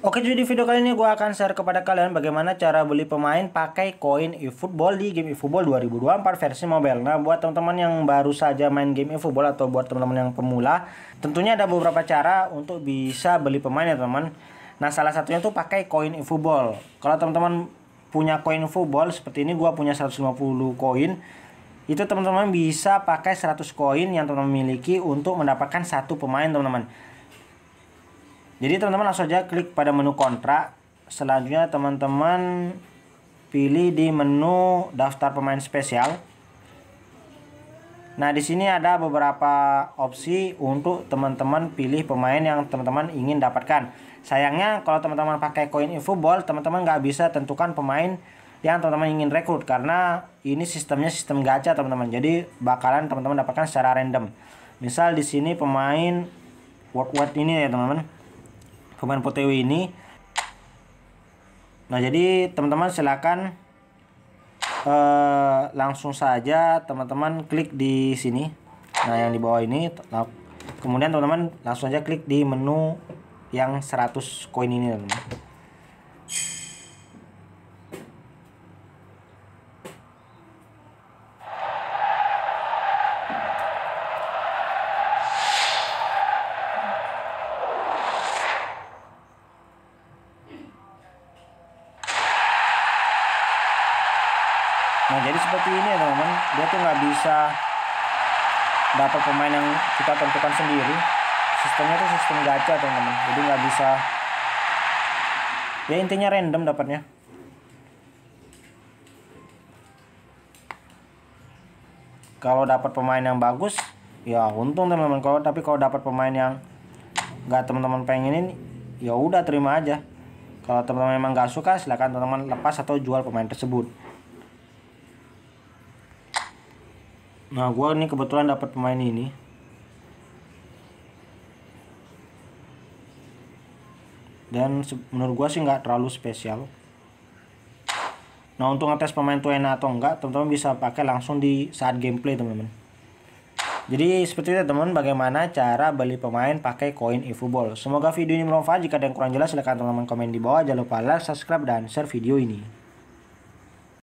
Oke jadi video kali ini gue akan share kepada kalian bagaimana cara beli pemain pakai koin eFootball di game eFootball 2024 versi mobile. Nah buat teman-teman yang baru saja main game eFootball atau buat teman-teman yang pemula, tentunya ada beberapa cara untuk bisa beli pemain ya teman. Nah salah satunya tuh pakai koin eFootball. Kalau teman-teman punya koin eFootball seperti ini gue punya 150 koin itu teman-teman bisa pakai 100 koin yang teman-teman miliki untuk mendapatkan satu pemain teman-teman jadi teman-teman langsung aja klik pada menu kontrak. Selanjutnya teman-teman pilih di menu daftar pemain spesial. Nah, di sini ada beberapa opsi untuk teman-teman pilih pemain yang teman-teman ingin dapatkan. Sayangnya kalau teman-teman pakai koin infoball, teman-teman nggak bisa tentukan pemain yang teman-teman ingin rekrut karena ini sistemnya sistem gacha teman-teman. Jadi bakalan teman-teman dapatkan secara random. Misal di sini pemain word word ini ya teman-teman pemain Potewi ini. Nah, jadi teman-teman silakan eh, langsung saja teman-teman klik di sini. Nah, yang di bawah ini kemudian teman-teman langsung aja klik di menu yang 100 koin ini, teman-teman. nah jadi seperti ini ya teman-teman dia tuh nggak bisa dapat pemain yang kita tentukan sendiri sistemnya tuh sistem gacha teman-teman jadi nggak bisa ya intinya random dapatnya kalau dapat pemain yang bagus ya untung teman-teman kalau tapi kalau dapat pemain yang nggak teman-teman pengenin ya udah terima aja kalau teman-teman memang nggak suka silahkan teman-teman lepas atau jual pemain tersebut Nah, gue ini kebetulan dapat pemain ini. Dan menurut gue sih nggak terlalu spesial. Nah, untuk ngetes pemain tuh enak atau enggak, teman-teman bisa pakai langsung di saat gameplay, teman-teman. Jadi seperti itu teman bagaimana cara beli pemain pakai koin eFootball. Semoga video ini bermanfaat. Jika ada yang kurang jelas silahkan teman-teman komen di bawah. Jangan lupa like, subscribe, dan share video ini.